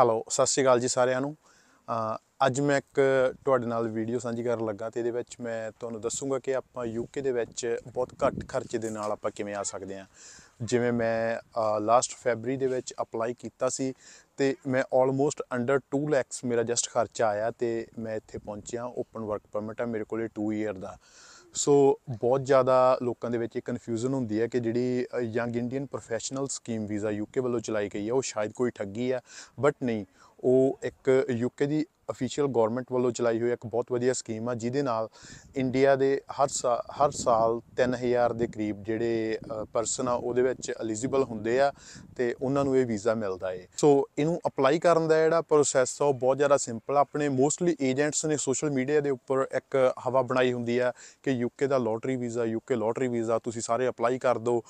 hello ਸਤਿ ਸ਼੍ਰੀ ਅਕਾਲ ਜੀ ਸਾਰਿਆਂ ਨੂੰ ਅੱਜ ਮੈਂ ਇੱਕ ਤੁਹਾਡੇ ਨਾਲ ਵੀਡੀਓ ਸਾਂਝੀ ਕਰਨ ਲੱਗਾ ਤੇ ਇਹਦੇ ਵਿੱਚ ਮੈਂ ਤੁਹਾਨੂੰ ਦੱਸੂਗਾ ਕਿ ਆਪਾਂ ਯੂਕੇ ਦੇ ਵਿੱਚ ਬਹੁਤ ਘੱਟ ਖਰਚੇ ਦੇ ਨਾਲ ਆਪਾਂ ਕਿਵੇਂ ਆ ਸਕਦੇ ਹਾਂ ਜਿਵੇਂ ਮੈਂ ਲਾਸਟ ਫੈਬਰੀ ਦੇ ਵਿੱਚ ਅਪਲਾਈ ਕੀਤਾ ਸੀ ਤੇ ਮੈਂ ਆਲਮੋਸਟ ਅੰਡਰ 2 ਲੱਖ ਮੇਰਾ ਜਸਟ ਖਰਚਾ ਆਇਆ ਤੇ ਮੈਂ ਇੱਥੇ ਪਹੁੰਚਿਆ ਓਪਨ ਵਰਕ ਪਰਮਿਟ ਹੈ ਮੇਰੇ ਕੋਲੇ 2 ਇਅਰ ਦਾ ਸੋ ਬਹੁਤ ਜ਼ਿਆਦਾ ਲੋਕਾਂ ਦੇ ਵਿੱਚ ਇਹ ਕਨਫਿਊਜ਼ਨ ਹੁੰਦੀ ਹੈ ਕਿ ਜਿਹੜੀ young Indian professional scheme visa UK ਵੱਲੋਂ ਚਲਾਈ ਗਈ ਹੈ ਉਹ ਸ਼ਾਇਦ ਕੋਈ ਠੱਗੀ ਹੈ ਬਟ ਨਹੀਂ ਉਹ ਇੱਕ ਯੂਕੇ ਦੀ ਅਫੀਸ਼ੀਅਲ ਗਵਰਨਮੈਂਟ ਵੱਲੋਂ ਚਲਾਈ ਹੋਈ ਇੱਕ ਬਹੁਤ ਵਧੀਆ ਸਕੀਮ ਆ ਜਿਹਦੇ ਨਾਲ ਇੰਡੀਆ ਦੇ ਹਰ ਹਰ ਸਾਲ 3000 ਦੇ ਕਰੀਬ ਜਿਹੜੇ ਪਰਸਨ ਆ ਉਹਦੇ ਵਿੱਚ ਐਲੀਜੀਬਲ ਹੁੰਦੇ ਆ ਤੇ ਉਹਨਾਂ ਨੂੰ ਇਹ ਵੀਜ਼ਾ ਮਿਲਦਾ ਏ ਸੋ ਇਹਨੂੰ ਅਪਲਾਈ ਕਰਨ ਦਾ ਜਿਹੜਾ ਪ੍ਰੋਸੈਸ ਆ ਉਹ ਬਹੁਤ ਜ਼ਿਆਦਾ ਸਿੰਪਲ ਆ ਆਪਣੇ ਮੋਸਟਲੀ ਏਜੰਟਸ ਨੇ ਸੋਸ਼ਲ ਮੀਡੀਆ ਦੇ ਉੱਪਰ ਇੱਕ ਹਵਾ ਬਣਾਈ ਹੁੰਦੀ ਆ ਕਿ ਯੂਕੇ ਦਾ lottery visa UK lottery visa ਤੁਸੀਂ ਸਾਰੇ ਅਪਲਾਈ ਕਰ ਦਿਓ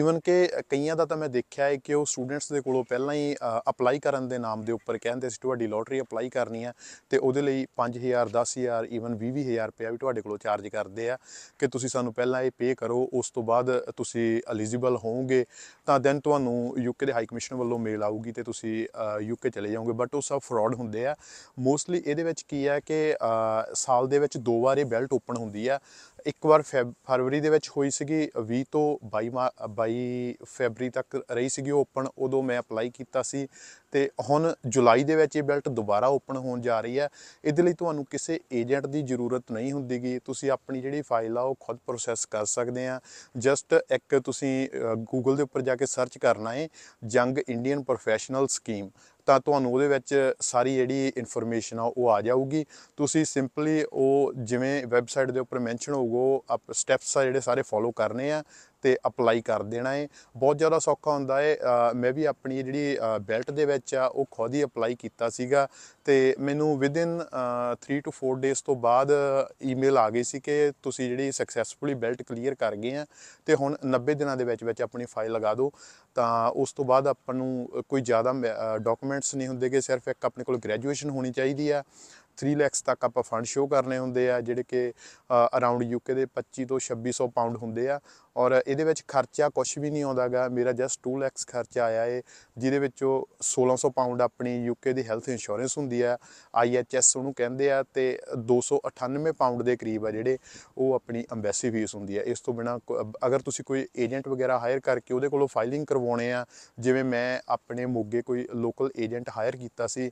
ਈਵਨ ਕਿ ਕਈਆਂ ਦਾ ਤਾਂ ਮੈਂ ਦੇਖਿਆ ਏ ਕਿ ਉਹ ਸਟੂਡੈਂਟਸ ਦੇ ਕੋਲੋਂ ਪਹਿਲਾਂ ਹੀ ਅਪਲਾਈ ਕਰਨ ਦੇ ਨਾਮ ਦੇ ਉੱਪਰ ਕਹਿੰਦੇ ਸੀ ਤੁਹਾਡੀ ਲੋਟਰੀ ਅਪਲਾਈ ਕਰਨੀ ਆ ਤੇ ਉਹਦੇ ਲਈ 5000 10000 ਇਵਨ 20000 ਰੁਪਇਆ ਵੀ ਤੁਹਾਡੇ ਕੋਲੋਂ ਚਾਰਜ ਕਰਦੇ ਆ ਕਿ ਤੁਸੀਂ ਸਾਨੂੰ ਪਹਿਲਾਂ ਇਹ ਪੇ ਕਰੋ ਉਸ ਤੋਂ ਬਾਅਦ ਤੁਸੀਂ ਐਲੀਜੀਬਲ ਹੋਵੋਗੇ ਤਾਂ ਦੈਨ ਤੁਹਾਨੂੰ ਯੂਕੇ ਦੇ ਹਾਈ ਕਮਿਸ਼ਨ ਵੱਲੋਂ ਮੇਲ ਆਊਗੀ ਤੇ ਤੁਸੀਂ ਯੂਕੇ ਚਲੇ ਜਾਓਗੇ ਬਟ ਉਹ ਸਭ ਫਰਾਡ ਹੁੰਦੇ ਆ ਮੋਸਟਲੀ ਇਹਦੇ ਵਿੱਚ ਕੀ ਹੈ ਕਿ ਸਾਲ ਦੇ ਵਿੱਚ ਦੋ ਵਾਰ ਇਹ ਬੈਲਟ ਓਪਨ ਹੁੰਦੀ ਆ ਇੱਕ ਵਾਰ ਫਰਵਰੀ ਦੇ ਵਿੱਚ ਹੋਈ ਸੀਗੀ 20 ਤੋਂ 22 22 ਫਰਵਰੀ ਤੱਕ ਰਹੀ ਸੀਗੀ ਓਪਨ ਉਦੋਂ ਮੈਂ ਅਪਲਾਈ ਕੀਤਾ ਸੀ ਤੇ ਹੁਣ ਜੁਲਾਈ ਜੁਲਾਈ ਦੇ ਵਿੱਚ ਇਹ ਬੈਲਟ ਦੁਬਾਰਾ ਓਪਨ ਹੋਣ ਜਾ ਰਹੀ ਹੈ ਇਹਦੇ ਲਈ ਤੁਹਾਨੂੰ ਕਿਸੇ ਏਜੰਟ ਦੀ ਜ਼ਰੂਰਤ ਨਹੀਂ ਹੁੰਦੀਗੀ ਤੁਸੀਂ ਆਪਣੀ ਜਿਹੜੀ ਫਾਈਲ ਆ ਉਹ ਖੁਦ ਪ੍ਰੋਸੈਸ ਕਰ ਸਕਦੇ ਆ ਜਸਟ ਇੱਕ ਤੁਸੀਂ ਗੂਗਲ ਦੇ ਉੱਪਰ ਜਾ ਕੇ ਸਰਚ ਕਰਨਾ ਹੈ ਜੰਗ ਇੰਡੀਅਨ ਪ੍ਰੋਫੈਸ਼ਨਲ ਸਕੀਮ ਤਾਂ ਤੁਹਾਨੂੰ ਉਹਦੇ ਵਿੱਚ ਸਾਰੀ ਜਿਹੜੀ ਇਨਫੋਰਮੇਸ਼ਨ ਆ ਉਹ ਆ ਜਾਊਗੀ ਤੁਸੀਂ ਸਿੰਪਲੀ ਉਹ ਜਿਵੇਂ ਵੈਬਸਾਈਟ ਦੇ ਉੱਪਰ ਮੈਂਸ਼ਨ ਹੋਊਗਾ ਆਪ ਸਟੈਪਸ ਆ ਜਿਹੜੇ ਸਾਰੇ ਫੋਲੋ ਕਰਨੇ ਆ ਤੇ ਅਪਲਾਈ ਕਰ ਦੇਣਾ ਹੈ ਬਹੁਤ ਜ਼ਿਆਦਾ ਸੌਖਾ ਹੁੰਦਾ ਹੈ ਮੈਂ ਵੀ ਆਪਣੀ ਜਿਹੜੀ ਬੈਲਟ ਦੇ ਵਿੱਚ ਆ ਉਹ ਖੁਦ ਹੀ ਅਪਲਾਈ ਕੀਤਾ ਸੀਗਾ ਤੇ ਮੈਨੂੰ ਵਿਦਿਨ 3 ਟੂ 4 ਡੇਸ ਤੋਂ ਬਾਅਦ ਈਮੇਲ ਆ ਗਈ ਸੀ ਕਿ ਤੁਸੀਂ ਜਿਹੜੀ ਸਕਸੈਸਫੁਲੀ ਬੈਲਟ ਕਲੀਅਰ ਕਰ ਗਏ ਆ ਤੇ ਹੁਣ 90 ਦਿਨਾਂ ਦੇ ਵਿੱਚ ਵਿੱਚ ਆਪਣੀ ਫਾਈਲ ਲਗਾ ਦਿਓ ਤਾਂ ਉਸ ਤੋਂ ਬਾਅਦ ਆਪਾਂ ਨੂੰ ਕੋਈ ਜ਼ਿਆਦਾ ਡਾਕੂਮੈਂਟ ਰਿਕੁਆਇਰਮੈਂਟਸ ਨਹੀਂ ਹੁੰਦੇ ਕਿ ਸਿਰਫ ਇੱਕ ਆਪਣੇ ਕੋਲ ਗ੍ਰੈਜੂਏਸ਼ਨ ਹੋਣੀ ਚਾਹੀਦੀ ਆ 3 ਲੱਖ ਤੱਕ ਆਪਾਂ ਫੰਡ ਸ਼ੋ ਕਰਨੇ ਹੁੰਦੇ ਆ ਜਿਹੜੇ ਕਿ ਅਰਾਊਂਡ ਯੂਕੇ ਦੇ 25 ਤੋਂ 2600 ਪਾਉਂਡ ਹੁੰਦੇ ਆ ਔਰ ਇਹਦੇ ਵਿੱਚ ਖਰਚਾ ਕੁਝ ਵੀ ਨਹੀਂ ਆਉਂਦਾਗਾ ਮੇਰਾ ਜਸਟ 2 ਲੱਖ ਖਰਚਾ ਆਇਆ ਏ ਜਿਹਦੇ ਵਿੱਚੋਂ 1600 ਪਾਉਂਡ ਆਪਣੀ ਯੂਕੇ ਦੀ ਹੈਲਥ ਇੰਸ਼ੋਰੈਂਸ ਹੁੰਦੀ ਆ ਆਈਐਚਐਸ ਉਹਨੂੰ ਕਹਿੰਦੇ ਆ ਤੇ 298 ਪਾਉਂਡ ਦੇ ਕਰੀਬ ਆ ਜਿਹੜੇ ਉਹ ਆਪਣੀ ਐਮਬੈਸੀ ਫੀਸ ਹੁੰਦੀ ਆ ਇਸ ਤੋਂ ਬਿਨਾ ਅਗਰ ਤੁਸੀਂ ਕੋਈ ਏਜੰਟ ਵਗੈਰਾ ਹਾਇਰ ਕਰਕੇ ਉਹਦੇ ਕੋਲੋਂ ਫਾਈਲਿੰਗ ਕਰਵਾਉਣੇ ਆ ਜਿਵੇਂ ਮੈਂ ਆਪਣੇ ਮੋਗੇ ਕੋਈ ਲੋਕਲ ਏਜੰਟ ਹਾਇਰ ਕੀਤਾ ਸੀ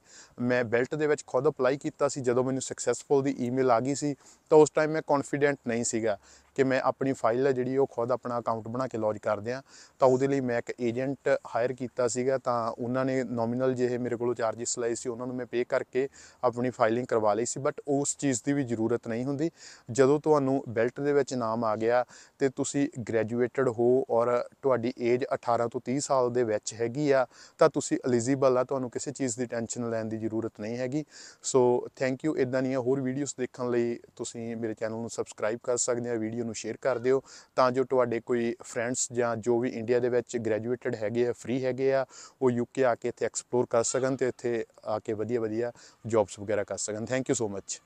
ਮੈਂ ਬੈਲਟ ਦੇ ਵਿੱਚ ਖੁਦ ਅਪਲਾਈ ਕੀਤਾ ਸੀ ਜਦੋਂ ਮੈਨੂੰ ਸਕਸੈਸਫੁਲ ਦੀ ਈਮੇਲ ਆ ਗਈ ਸੀ ਤਾਂ ਉਸ ਟਾਈਮ ਮੈਂ ਕੌਨਫੀਡੈਂਟ ਨਹੀਂ ਸੀਗਾ ਕਿ ਮੈਂ ਆਪਣੀ ਫਾਈਲ ਹੈ ਜਿਹੜੀ ਉਹ ਖੁਦ ਆਪਣਾ ਅਕਾਊਂਟ ਬਣਾ ਕੇ ਲੌਂਚ ਕਰਦੇ ਆ ਤਾਂ ਉਹਦੇ ਲਈ ਮੈਂ ਇੱਕ ਏਜੰਟ ਹਾਇਰ ਕੀਤਾ ਸੀਗਾ ਤਾਂ ਉਹਨਾਂ ਨੇ ਨੋਮੀਨਲ ਜਿਹੇ ਮੇਰੇ ਕੋਲੋਂ ਚਾਰजेस ਲਏ ਸੀ ਉਹਨਾਂ ਨੂੰ ਮੈਂ ਪੇ ਕਰਕੇ ਆਪਣੀ ਫਾਈਲਿੰਗ ਕਰਵਾ ਲਈ ਸੀ ਬਟ ਉਸ ਚੀਜ਼ ਦੀ ਵੀ ਜ਼ਰੂਰਤ ਨਹੀਂ ਹੁੰਦੀ ਜਦੋਂ ਤੁਹਾਨੂੰ ਬੈਲਟ ਦੇ ਵਿੱਚ ਨਾਮ ਆ ਗਿਆ ਤੇ ਤੁਸੀਂ ਗ੍ਰੈਜੂਏਟਡ ਹੋ ਔਰ ਤੁਹਾਡੀ ਏਜ 18 ਤੋਂ 30 ਸਾਲ ਦੇ ਵਿੱਚ ਹੈਗੀ ਆ ਤਾਂ ਤੁਸੀਂ ਐਲੀਜੀਬਲ ਆ ਤੁਹਾਨੂੰ ਕਿਸੇ ਚੀਜ਼ ਦੀ ਟੈਨਸ਼ਨ ਲੈਣ ਦੀ ਜ਼ਰੂਰਤ ਨਹੀਂ ਹੈਗੀ ਸੋ ਥੈਂਕ ਯੂ ਇਦਾਂ ਨਹੀਂ ਹੋਰ ਵੀਡੀਓਜ਼ ਦੇਖਣ ਲਈ ਤੁਸੀਂ ਮੇਰੇ ਚੈਨਲ ਨੂੰ ਸਬਸਕ੍ਰਾਈਬ ਕਰ ਸਕਦੇ ਆ ਵੀਡੀਓ ਨੂੰ ਸ਼ੇਅਰ ਕਰ ਦਿਓ ਤਾਂ ਜੋ ਤੁਹਾਡੇ ਕੋਈ ਫਰੈਂਡਸ ਜਾਂ ਜੋ ਵੀ ਇੰਡੀਆ ਦੇ ਵਿੱਚ ਗ੍ਰੈਜੂਏਟਡ ਹੈਗੇ ਆ ਫ੍ਰੀ ਹੈਗੇ ਆ ਉਹ ਯੂਕੇ ਆ ਕੇ ਇੱਥੇ ਐਕਸਪਲੋਰ ਕਰ ਸਕਣ ਤੇ ਇੱਥੇ ਆ ਕੇ ਵਧੀਆ ਵਧੀਆ ਜੌਬਸ ਵਗੈਰਾ ਕਰ ਸਕਣ ਥੈਂਕ ਯੂ ਸੋ ਮੱਚ